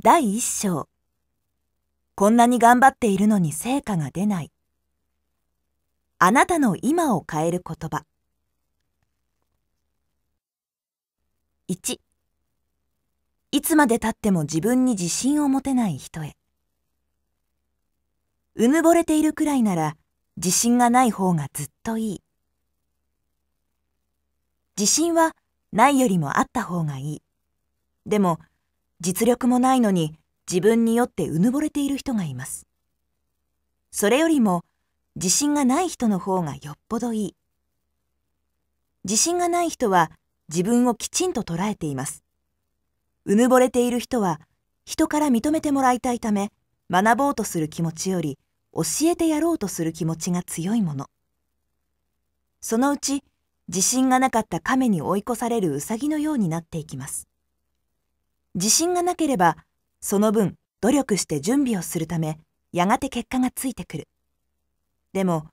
第一章。こんなに頑張っているのに成果が出ない。あなたの今を変える言葉。1。いつまでたっても自分に自信を持てない人へ。うぬぼれているくらいなら自信がない方がずっといい。自信はないよりもあった方がいい。でも実力もないのに自分によってうぬぼれている人がいます。それよりも自信がない人の方がよっぽどいい。自信がない人は自分をきちんと捉えています。うぬぼれている人は人から認めてもらいたいため学ぼうとする気持ちより教えてやろうとする気持ちが強いもの。そのうち自信がなかった亀に追い越されるウサギのようになっていきます。自信がなければその分努力して準備をするためやがて結果がついてくるでも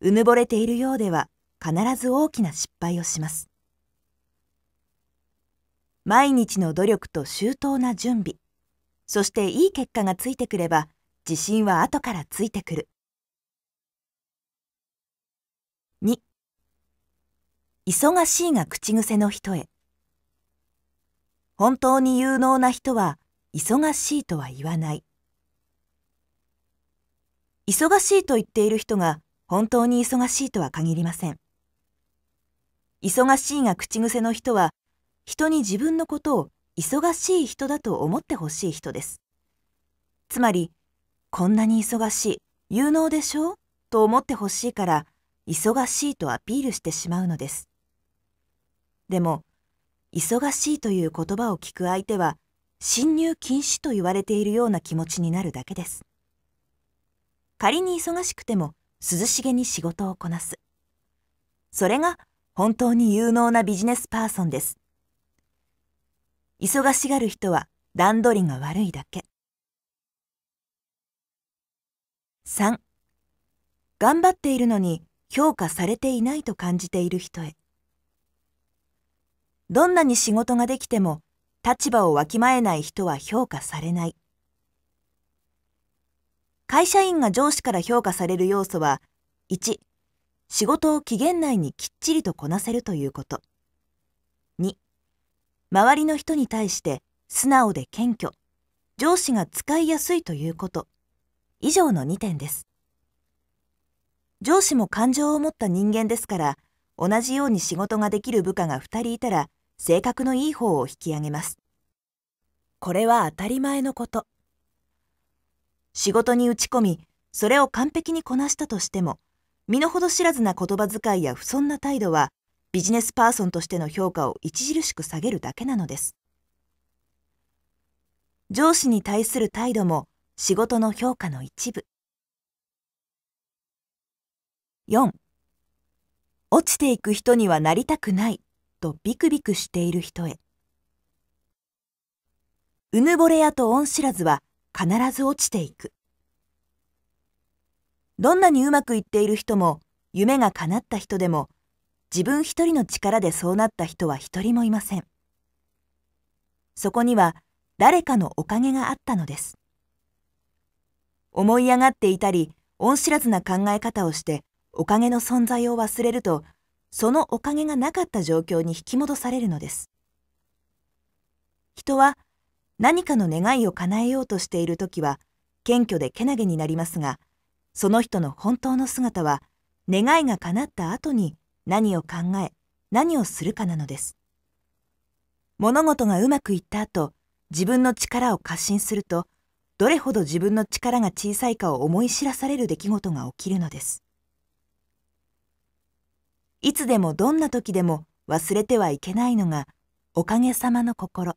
うぬぼれているようでは必ず大きな失敗をします毎日の努力と周到な準備そしていい結果がついてくれば自信は後からついてくる2忙しいが口癖の人へ本当に有能な人は忙しいとは言わない忙しいと言っている人が本当に忙しいとは限りません忙しいが口癖の人は人に自分のことを忙しい人だと思ってほしい人ですつまりこんなに忙しい有能でしょと思ってほしいから忙しいとアピールしてしまうのですでも忙しいという言葉を聞く相手は侵入禁止と言われているような気持ちになるだけです仮に忙しくても涼しげに仕事をこなすそれが本当に有能なビジネスパーソンです忙しがる人は段取りが悪いだけ3頑張っているのに評価されていないと感じている人へどんなに仕事ができても立場をわきまえない人は評価されない。会社員が上司から評価される要素は1仕事を期限内にきっちりとこなせるということ2周りの人に対して素直で謙虚上司が使いやすいということ以上の2点です上司も感情を持った人間ですから同じように仕事ができる部下が2人いたら性格のいい方を引き上げます。これは当たり前のこと。仕事に打ち込み、それを完璧にこなしたとしても、身の程知らずな言葉遣いや不遜な態度は、ビジネスパーソンとしての評価を著しく下げるだけなのです。上司に対する態度も仕事の評価の一部。4. 落ちていく人にはなりたくない。とビクビクしている人へうぬぼれやと恩知らずは必ず落ちていくどんなにうまくいっている人も夢が叶った人でも自分一人の力でそうなった人は一人もいませんそこには誰かのおかげがあったのです思い上がっていたり恩知らずな考え方をしておかげの存在を忘れるとそのおかげがなかった状況に引き戻されるのです。人は何かの願いを叶えようとしている時は謙虚でけなげになりますがその人の本当の姿は願いが叶った後に何を考え何をするかなのです物事がうまくいった後自分の力を過信するとどれほど自分の力が小さいかを思い知らされる出来事が起きるのですいつでもどんな時でも忘れてはいけないのがおかげさまの心